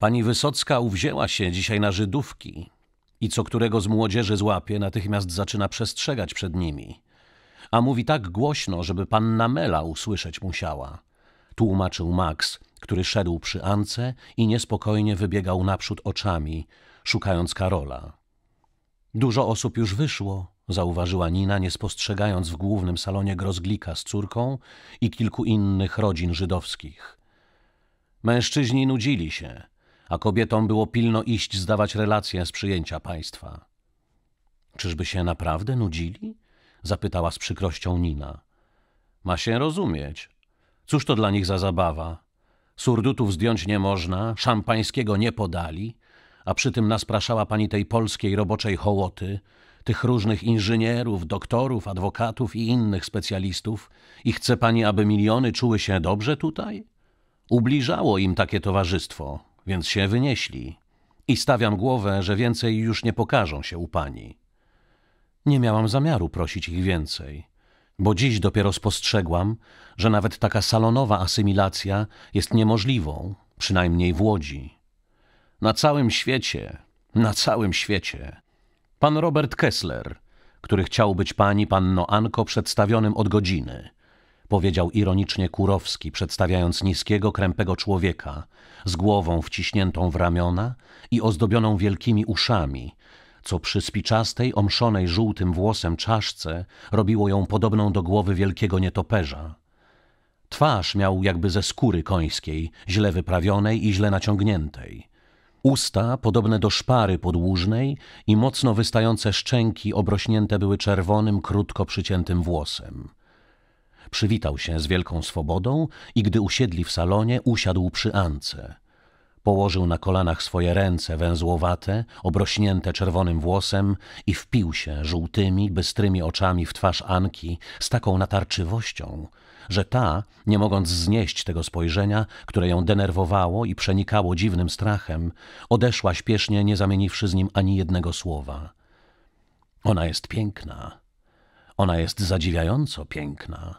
Pani Wysocka uwzięła się dzisiaj na Żydówki i co którego z młodzieży złapie, natychmiast zaczyna przestrzegać przed nimi. A mówi tak głośno, żeby panna Mela usłyszeć musiała. Tłumaczył Max, który szedł przy Ance i niespokojnie wybiegał naprzód oczami, szukając Karola. Dużo osób już wyszło, zauważyła Nina, nie spostrzegając w głównym salonie Grozglika z córką i kilku innych rodzin żydowskich. Mężczyźni nudzili się – a kobietom było pilno iść zdawać relacje z przyjęcia państwa. Czyżby się naprawdę nudzili? zapytała z przykrością Nina. Ma się rozumieć. Cóż to dla nich za zabawa? Surdutów zdjąć nie można, szampańskiego nie podali, a przy tym naspraszała pani tej polskiej roboczej hołoty, tych różnych inżynierów, doktorów, adwokatów i innych specjalistów i chce pani, aby miliony czuły się dobrze tutaj? Ubliżało im takie towarzystwo, więc się wynieśli i stawiam głowę, że więcej już nie pokażą się u pani. Nie miałam zamiaru prosić ich więcej, bo dziś dopiero spostrzegłam, że nawet taka salonowa asymilacja jest niemożliwą, przynajmniej w Łodzi. Na całym świecie, na całym świecie. Pan Robert Kessler, który chciał być pani panno Anko przedstawionym od godziny – powiedział ironicznie Kurowski, przedstawiając niskiego, krępego człowieka, z głową wciśniętą w ramiona i ozdobioną wielkimi uszami, co przy spiczastej, omszonej żółtym włosem czaszce robiło ją podobną do głowy wielkiego nietoperza. Twarz miał jakby ze skóry końskiej, źle wyprawionej i źle naciągniętej. Usta podobne do szpary podłużnej i mocno wystające szczęki obrośnięte były czerwonym, krótko przyciętym włosem. Przywitał się z wielką swobodą i gdy usiedli w salonie, usiadł przy Ance. Położył na kolanach swoje ręce węzłowate, obrośnięte czerwonym włosem i wpił się żółtymi, bystrymi oczami w twarz Anki z taką natarczywością, że ta, nie mogąc znieść tego spojrzenia, które ją denerwowało i przenikało dziwnym strachem, odeszła śpiesznie, nie zamieniwszy z nim ani jednego słowa. Ona jest piękna. Ona jest zadziwiająco piękna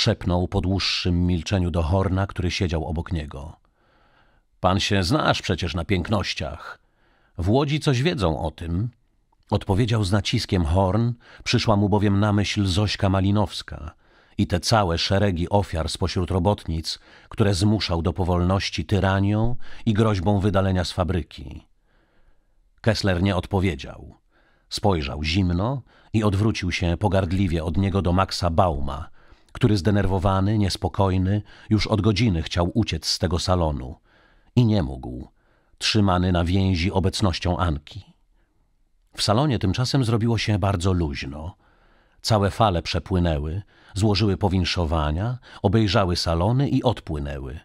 szepnął po dłuższym milczeniu do Horna, który siedział obok niego. Pan się znasz przecież na pięknościach. W Łodzi coś wiedzą o tym. Odpowiedział z naciskiem Horn, przyszła mu bowiem na myśl Zośka Malinowska i te całe szeregi ofiar spośród robotnic, które zmuszał do powolności tyranią i groźbą wydalenia z fabryki. Kessler nie odpowiedział. Spojrzał zimno i odwrócił się pogardliwie od niego do Maxa Bauma, który zdenerwowany, niespokojny, już od godziny chciał uciec z tego salonu i nie mógł, trzymany na więzi obecnością Anki. W salonie tymczasem zrobiło się bardzo luźno. Całe fale przepłynęły, złożyły powinszowania, obejrzały salony i odpłynęły.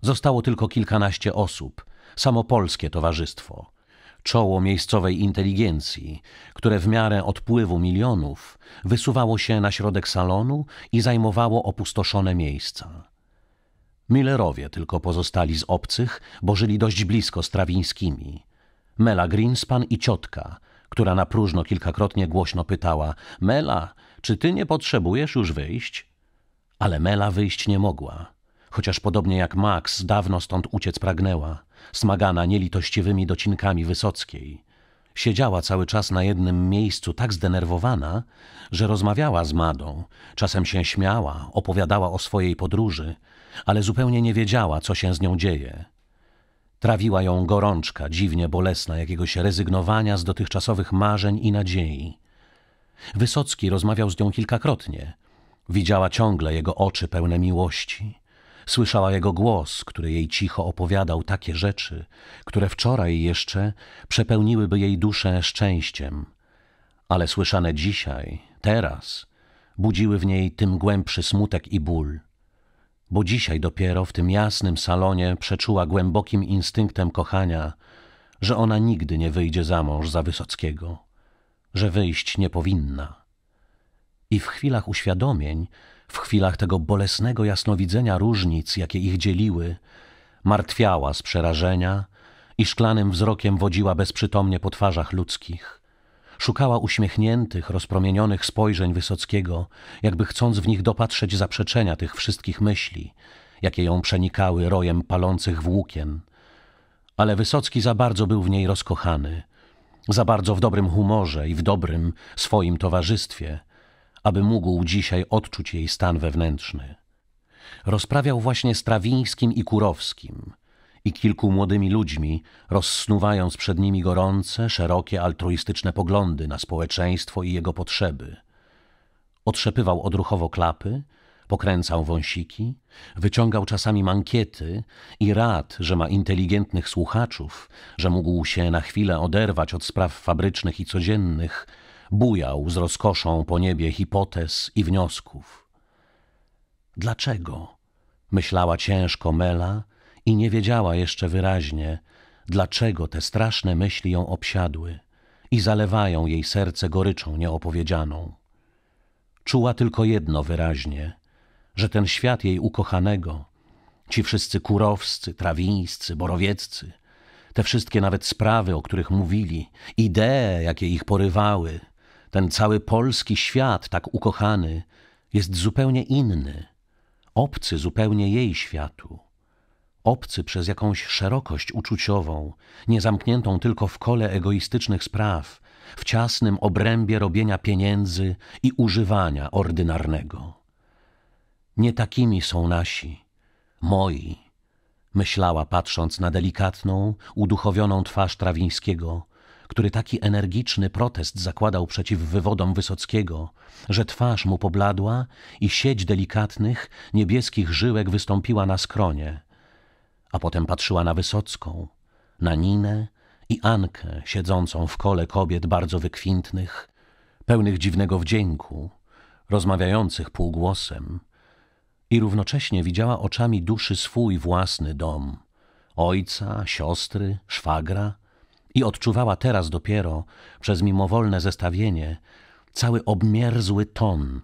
Zostało tylko kilkanaście osób, samo polskie towarzystwo – czoło miejscowej inteligencji, które w miarę odpływu milionów wysuwało się na środek salonu i zajmowało opustoszone miejsca. Millerowie tylko pozostali z obcych, bo żyli dość blisko Strawińskimi. Mela Greenspan i ciotka, która na próżno kilkakrotnie głośno pytała – Mela, czy ty nie potrzebujesz już wyjść? Ale Mela wyjść nie mogła chociaż podobnie jak Max dawno stąd uciec pragnęła, smagana nielitościwymi docinkami Wysockiej. Siedziała cały czas na jednym miejscu tak zdenerwowana, że rozmawiała z Madą, czasem się śmiała, opowiadała o swojej podróży, ale zupełnie nie wiedziała, co się z nią dzieje. Trawiła ją gorączka, dziwnie bolesna, jakiegoś rezygnowania z dotychczasowych marzeń i nadziei. Wysocki rozmawiał z nią kilkakrotnie. Widziała ciągle jego oczy pełne miłości, Słyszała jego głos, który jej cicho opowiadał takie rzeczy, które wczoraj jeszcze przepełniłyby jej duszę szczęściem, ale słyszane dzisiaj, teraz, budziły w niej tym głębszy smutek i ból. Bo dzisiaj dopiero w tym jasnym salonie przeczuła głębokim instynktem kochania, że ona nigdy nie wyjdzie za mąż za Wysockiego, że wyjść nie powinna. I w chwilach uświadomień, w chwilach tego bolesnego jasnowidzenia różnic, jakie ich dzieliły, martwiała z przerażenia i szklanym wzrokiem wodziła bezprzytomnie po twarzach ludzkich. Szukała uśmiechniętych, rozpromienionych spojrzeń Wysockiego, jakby chcąc w nich dopatrzeć zaprzeczenia tych wszystkich myśli, jakie ją przenikały rojem palących włókien. Ale Wysocki za bardzo był w niej rozkochany, za bardzo w dobrym humorze i w dobrym swoim towarzystwie – aby mógł dzisiaj odczuć jej stan wewnętrzny. Rozprawiał właśnie z Trawińskim i Kurowskim i kilku młodymi ludźmi, rozsnuwając przed nimi gorące, szerokie, altruistyczne poglądy na społeczeństwo i jego potrzeby. Otrzepywał odruchowo klapy, pokręcał wąsiki, wyciągał czasami mankiety i rad, że ma inteligentnych słuchaczów, że mógł się na chwilę oderwać od spraw fabrycznych i codziennych – bujał z rozkoszą po niebie hipotez i wniosków. Dlaczego? myślała ciężko Mela i nie wiedziała jeszcze wyraźnie, dlaczego te straszne myśli ją obsiadły i zalewają jej serce goryczą nieopowiedzianą. Czuła tylko jedno wyraźnie, że ten świat jej ukochanego, ci wszyscy kurowscy, trawińscy, borowieccy – te wszystkie nawet sprawy, o których mówili, idee, jakie ich porywały, ten cały polski świat, tak ukochany, jest zupełnie inny, obcy zupełnie jej światu, obcy przez jakąś szerokość uczuciową, niezamkniętą tylko w kole egoistycznych spraw, w ciasnym obrębie robienia pieniędzy i używania ordynarnego. Nie takimi są nasi, moi, myślała patrząc na delikatną, uduchowioną twarz Trawińskiego, który taki energiczny protest zakładał przeciw wywodom Wysockiego, że twarz mu pobladła i sieć delikatnych, niebieskich żyłek wystąpiła na skronie. A potem patrzyła na Wysocką, na Ninę i Ankę siedzącą w kole kobiet bardzo wykwintnych, pełnych dziwnego wdzięku, rozmawiających półgłosem. I równocześnie widziała oczami duszy swój własny dom – ojca, siostry, szwagra – i odczuwała teraz dopiero, przez mimowolne zestawienie, cały obmierzły ton,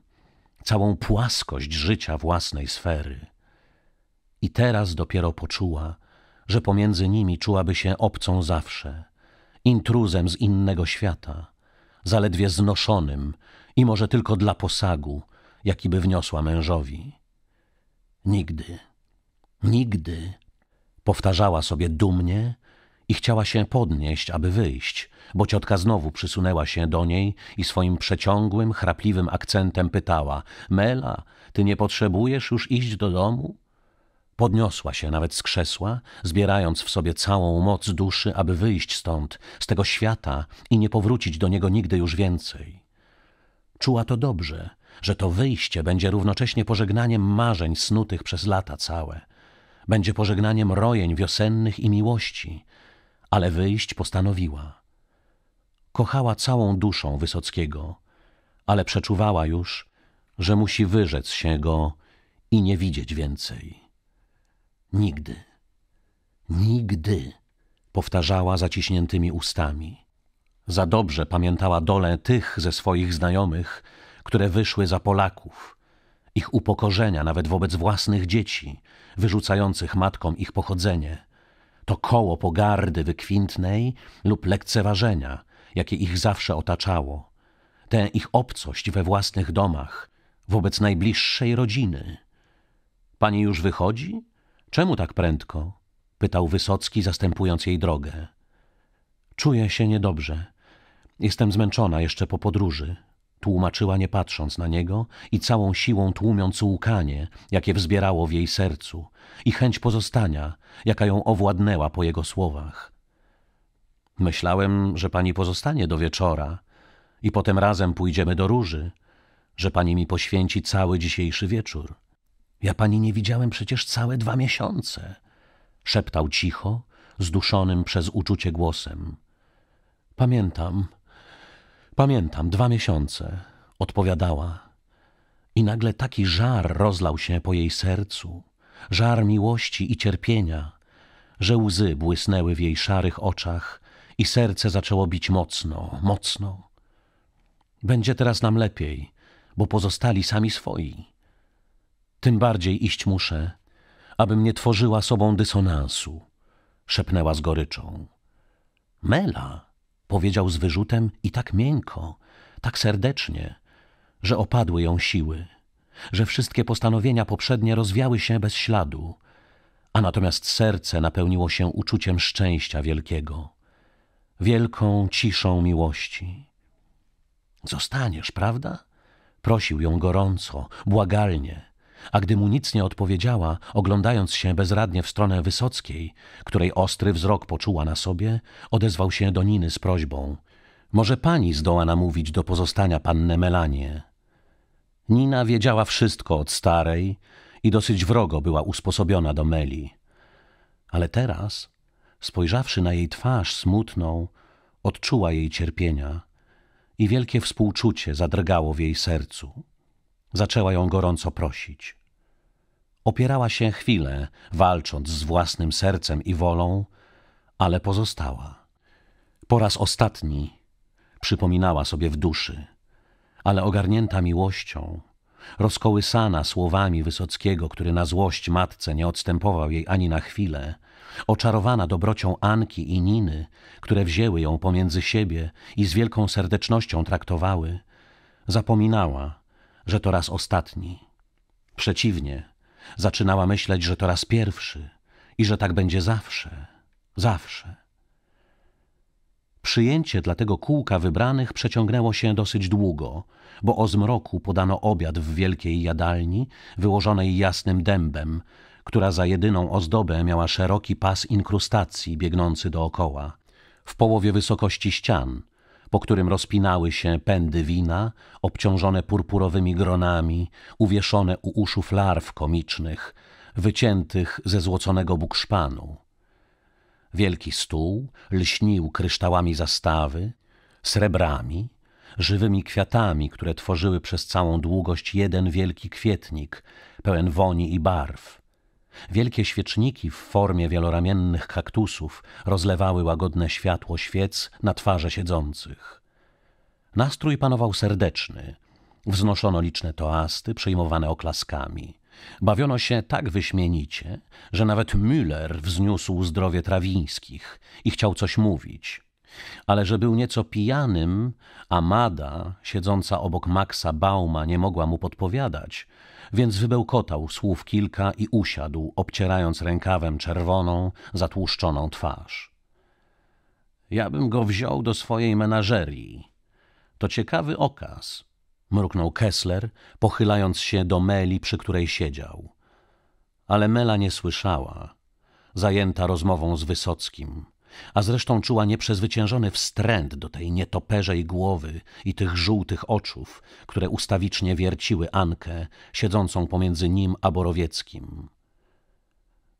całą płaskość życia własnej sfery. I teraz dopiero poczuła, że pomiędzy nimi czułaby się obcą zawsze, intruzem z innego świata, zaledwie znoszonym i może tylko dla posagu, jaki by wniosła mężowi. Nigdy, nigdy, powtarzała sobie dumnie i chciała się podnieść, aby wyjść, bo ciotka znowu przysunęła się do niej i swoim przeciągłym, chrapliwym akcentem pytała – Mela, ty nie potrzebujesz już iść do domu? Podniosła się nawet z krzesła, zbierając w sobie całą moc duszy, aby wyjść stąd, z tego świata i nie powrócić do niego nigdy już więcej. Czuła to dobrze, że to wyjście będzie równocześnie pożegnaniem marzeń snutych przez lata całe. Będzie pożegnaniem rojeń wiosennych i miłości – ale wyjść postanowiła. Kochała całą duszą Wysockiego, ale przeczuwała już, że musi wyrzec się go i nie widzieć więcej. Nigdy, nigdy, powtarzała zaciśniętymi ustami. Za dobrze pamiętała dolę tych ze swoich znajomych, które wyszły za Polaków, ich upokorzenia nawet wobec własnych dzieci, wyrzucających matkom ich pochodzenie – to koło pogardy wykwintnej lub lekceważenia, jakie ich zawsze otaczało, tę ich obcość we własnych domach, wobec najbliższej rodziny. Pani już wychodzi? Czemu tak prędko? pytał Wysocki, zastępując jej drogę. Czuję się niedobrze. Jestem zmęczona jeszcze po podróży tłumaczyła nie patrząc na niego i całą siłą tłumiąc łkanie, jakie wzbierało w jej sercu i chęć pozostania, jaka ją owładnęła po jego słowach. Myślałem, że pani pozostanie do wieczora i potem razem pójdziemy do róży, że pani mi poświęci cały dzisiejszy wieczór. Ja pani nie widziałem przecież całe dwa miesiące, szeptał cicho, zduszonym przez uczucie głosem. Pamiętam, Pamiętam, dwa miesiące, odpowiadała. I nagle taki żar rozlał się po jej sercu, żar miłości i cierpienia, że łzy błysnęły w jej szarych oczach i serce zaczęło bić mocno, mocno. Będzie teraz nam lepiej, bo pozostali sami swoi. Tym bardziej iść muszę, abym nie tworzyła sobą dysonansu, szepnęła z goryczą. Mela! Powiedział z wyrzutem i tak miękko, tak serdecznie, że opadły ją siły, że wszystkie postanowienia poprzednie rozwiały się bez śladu, a natomiast serce napełniło się uczuciem szczęścia wielkiego, wielką ciszą miłości. Zostaniesz, prawda? Prosił ją gorąco, błagalnie. A gdy mu nic nie odpowiedziała, oglądając się bezradnie w stronę Wysockiej, której ostry wzrok poczuła na sobie, odezwał się do Niny z prośbą – może pani zdoła namówić do pozostania pannę Melanie. Nina wiedziała wszystko od starej i dosyć wrogo była usposobiona do Meli. Ale teraz, spojrzawszy na jej twarz smutną, odczuła jej cierpienia i wielkie współczucie zadrgało w jej sercu. Zaczęła ją gorąco prosić. Opierała się chwilę, walcząc z własnym sercem i wolą, ale pozostała. Po raz ostatni przypominała sobie w duszy, ale ogarnięta miłością, rozkołysana słowami Wysockiego, który na złość matce nie odstępował jej ani na chwilę, oczarowana dobrocią Anki i Niny, które wzięły ją pomiędzy siebie i z wielką serdecznością traktowały, zapominała, że to raz ostatni. Przeciwnie, zaczynała myśleć, że to raz pierwszy i że tak będzie zawsze, zawsze. Przyjęcie dla tego kółka wybranych przeciągnęło się dosyć długo, bo o zmroku podano obiad w wielkiej jadalni, wyłożonej jasnym dębem, która za jedyną ozdobę miała szeroki pas inkrustacji biegnący dookoła, w połowie wysokości ścian – po którym rozpinały się pędy wina, obciążone purpurowymi gronami, uwieszone u uszu larw komicznych, wyciętych ze złoconego bukszpanu. Wielki stół lśnił kryształami zastawy, srebrami, żywymi kwiatami, które tworzyły przez całą długość jeden wielki kwietnik, pełen woni i barw. Wielkie świeczniki w formie wieloramiennych kaktusów rozlewały łagodne światło świec na twarze siedzących. Nastrój panował serdeczny. Wznoszono liczne toasty, przyjmowane oklaskami. Bawiono się tak wyśmienicie, że nawet Müller wzniósł zdrowie trawińskich i chciał coś mówić. Ale że był nieco pijanym, Amada, siedząca obok Maxa Bauma, nie mogła mu podpowiadać, więc wybełkotał słów kilka i usiadł, obcierając rękawem czerwoną, zatłuszczoną twarz. Ja bym go wziął do swojej menażerii. To ciekawy okaz, mruknął Kessler, pochylając się do Meli, przy której siedział. Ale Mela nie słyszała, zajęta rozmową z Wysockim – a zresztą czuła nieprzezwyciężony wstręt do tej nietoperzej głowy i tych żółtych oczów, które ustawicznie wierciły Ankę, siedzącą pomiędzy nim a Borowieckim.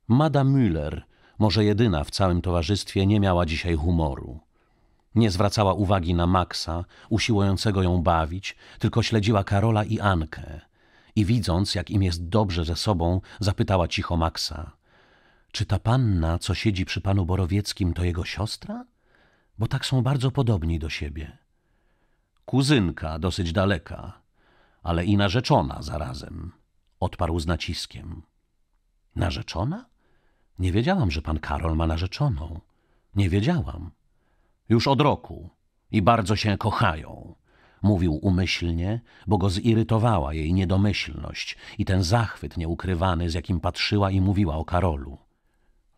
Mada Müller, może jedyna w całym towarzystwie, nie miała dzisiaj humoru. Nie zwracała uwagi na Maxa, usiłującego ją bawić, tylko śledziła Karola i Ankę. I widząc, jak im jest dobrze ze sobą, zapytała cicho Maxa – czy ta panna, co siedzi przy panu Borowieckim, to jego siostra? Bo tak są bardzo podobni do siebie. Kuzynka, dosyć daleka, ale i narzeczona zarazem, odparł z naciskiem. Narzeczona? Nie wiedziałam, że pan Karol ma narzeczoną. Nie wiedziałam. Już od roku i bardzo się kochają, mówił umyślnie, bo go zirytowała jej niedomyślność i ten zachwyt nieukrywany, z jakim patrzyła i mówiła o Karolu.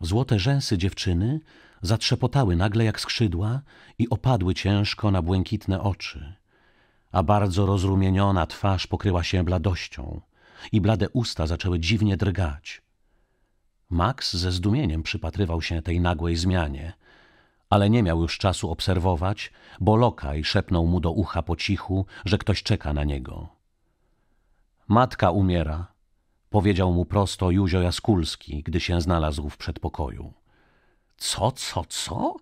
Złote rzęsy dziewczyny zatrzepotały nagle jak skrzydła i opadły ciężko na błękitne oczy, a bardzo rozrumieniona twarz pokryła się bladością i blade usta zaczęły dziwnie drgać. Max ze zdumieniem przypatrywał się tej nagłej zmianie, ale nie miał już czasu obserwować, bo Lokaj szepnął mu do ucha po cichu, że ktoś czeka na niego. Matka umiera, Powiedział mu prosto Józio Jaskulski, gdy się znalazł w przedpokoju. Co, co, co?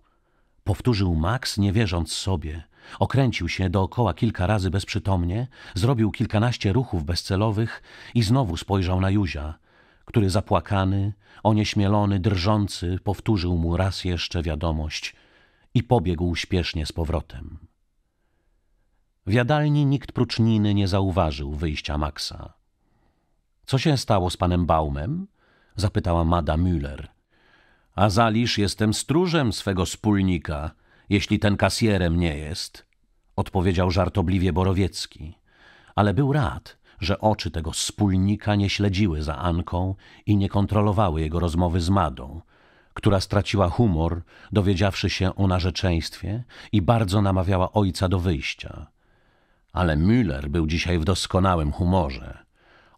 Powtórzył Max, nie wierząc sobie. Okręcił się dookoła kilka razy bezprzytomnie, zrobił kilkanaście ruchów bezcelowych i znowu spojrzał na Józia, który zapłakany, onieśmielony, drżący powtórzył mu raz jeszcze wiadomość i pobiegł śpiesznie z powrotem. W jadalni nikt prócz Niny nie zauważył wyjścia Maxa. Co się stało z panem Baumem? zapytała Mada Müller. A jestem stróżem swego wspólnika, jeśli ten kasjerem nie jest, odpowiedział żartobliwie Borowiecki. Ale był rad, że oczy tego wspólnika nie śledziły za Anką i nie kontrolowały jego rozmowy z Madą, która straciła humor, dowiedziawszy się o narzeczeństwie i bardzo namawiała ojca do wyjścia. Ale Müller był dzisiaj w doskonałym humorze.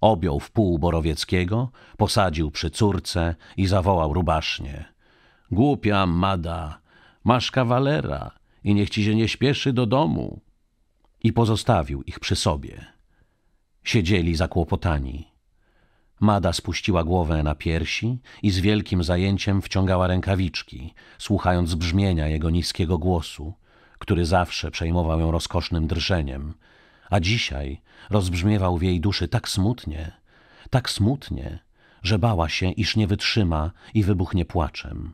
Objął wpół Borowieckiego, posadził przy córce i zawołał rubasznie. Głupia mada, masz kawalera i niech ci się nie śpieszy do domu. I pozostawił ich przy sobie. Siedzieli zakłopotani. Mada spuściła głowę na piersi i z wielkim zajęciem wciągała rękawiczki, słuchając brzmienia jego niskiego głosu, który zawsze przejmował ją rozkosznym drżeniem – a dzisiaj rozbrzmiewał w jej duszy tak smutnie, tak smutnie, że bała się, iż nie wytrzyma i wybuchnie płaczem.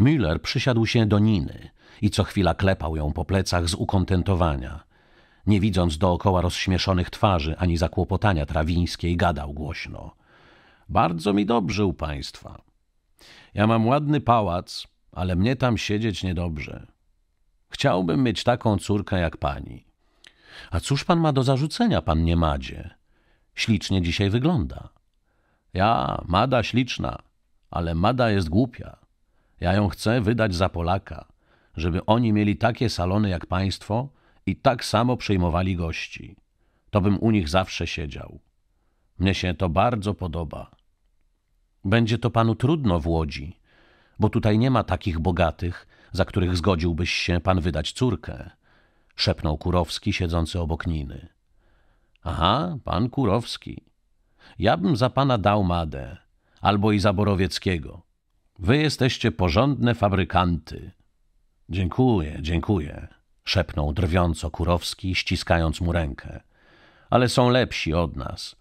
Müller przysiadł się do Niny i co chwila klepał ją po plecach z ukontentowania. Nie widząc dookoła rozśmieszonych twarzy ani zakłopotania trawińskiej, gadał głośno. Bardzo mi dobrze u państwa. Ja mam ładny pałac, ale mnie tam siedzieć niedobrze. Chciałbym mieć taką córkę jak pani. A cóż pan ma do zarzucenia, pan nie madzie? Ślicznie dzisiaj wygląda. Ja, mada śliczna, ale mada jest głupia. Ja ją chcę wydać za Polaka, żeby oni mieli takie salony jak państwo i tak samo przyjmowali gości. To bym u nich zawsze siedział. Mnie się to bardzo podoba. Będzie to panu trudno w Łodzi, bo tutaj nie ma takich bogatych, za których zgodziłbyś się pan wydać córkę szepnął Kurowski, siedzący obok Niny. Aha, pan Kurowski. Ja bym za pana dał Madę, albo i za Borowieckiego. Wy jesteście porządne fabrykanty. Dziękuję, dziękuję, szepnął drwiąco Kurowski, ściskając mu rękę. Ale są lepsi od nas.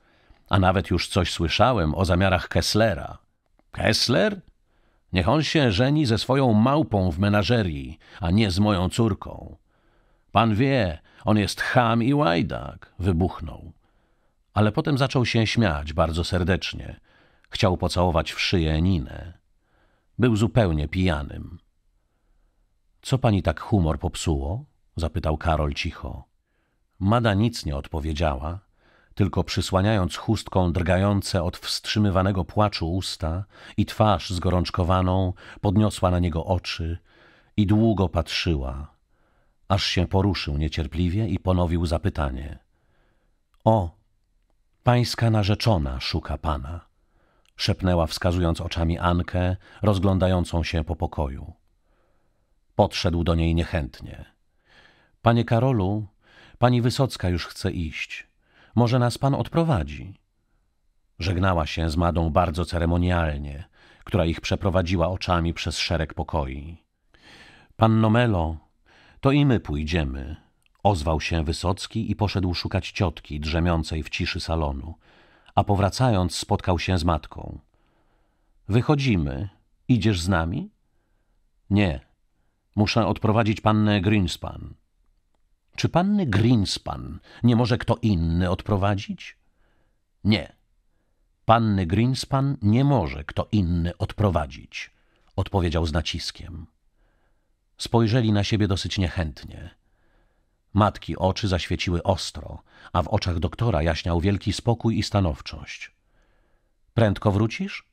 A nawet już coś słyszałem o zamiarach Kesslera. Kessler? Niech on się żeni ze swoją małpą w menażerii, a nie z moją córką. Pan wie, on jest cham i łajdak, wybuchnął. Ale potem zaczął się śmiać bardzo serdecznie. Chciał pocałować w szyję Ninę. Był zupełnie pijanym. Co pani tak humor popsuło? zapytał Karol cicho. Mada nic nie odpowiedziała, tylko przysłaniając chustką drgające od wstrzymywanego płaczu usta i twarz zgorączkowaną, podniosła na niego oczy i długo patrzyła, aż się poruszył niecierpliwie i ponowił zapytanie. O, pańska narzeczona szuka pana, szepnęła wskazując oczami Ankę, rozglądającą się po pokoju. Podszedł do niej niechętnie. Panie Karolu, pani Wysocka już chce iść. Może nas pan odprowadzi? Żegnała się z Madą bardzo ceremonialnie, która ich przeprowadziła oczami przez szereg pokoi. Panno Melo, to i my pójdziemy. Ozwał się Wysocki i poszedł szukać ciotki drzemiącej w ciszy salonu, a powracając spotkał się z matką. Wychodzimy. Idziesz z nami? Nie. Muszę odprowadzić pannę Greenspan. Czy panny Greenspan nie może kto inny odprowadzić? Nie. Panny Greenspan nie może kto inny odprowadzić, odpowiedział z naciskiem. Spojrzeli na siebie dosyć niechętnie. Matki oczy zaświeciły ostro, a w oczach doktora jaśniał wielki spokój i stanowczość. Prędko wrócisz?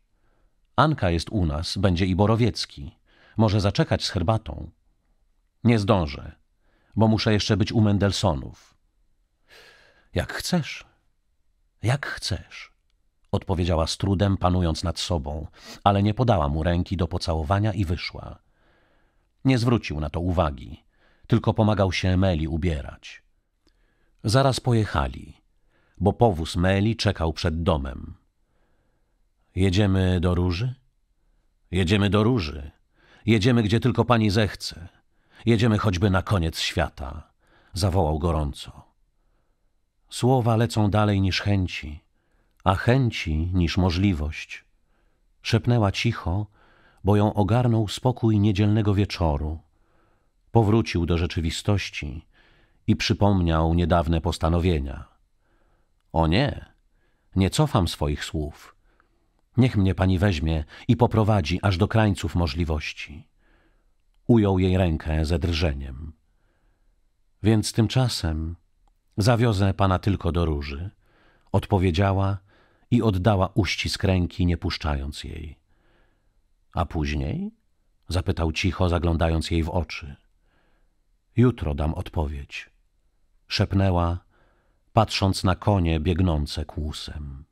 Anka jest u nas, będzie i Borowiecki. Może zaczekać z herbatą. Nie zdążę, bo muszę jeszcze być u Mendelsonów. Jak chcesz. Jak chcesz, odpowiedziała z trudem, panując nad sobą, ale nie podała mu ręki do pocałowania i wyszła. Nie zwrócił na to uwagi, tylko pomagał się Meli ubierać. Zaraz pojechali, bo powóz Meli czekał przed domem. Jedziemy do Róży? Jedziemy do Róży. Jedziemy, gdzie tylko pani zechce. Jedziemy choćby na koniec świata. Zawołał gorąco. Słowa lecą dalej niż chęci, a chęci niż możliwość. Szepnęła cicho, bo ją ogarnął spokój niedzielnego wieczoru. Powrócił do rzeczywistości i przypomniał niedawne postanowienia. O nie, nie cofam swoich słów. Niech mnie pani weźmie i poprowadzi aż do krańców możliwości. Ujął jej rękę ze drżeniem. Więc tymczasem zawiozę pana tylko do róży, odpowiedziała i oddała uścisk ręki, nie puszczając jej. A później? Zapytał cicho, zaglądając jej w oczy. Jutro dam odpowiedź. Szepnęła, patrząc na konie biegnące kłusem.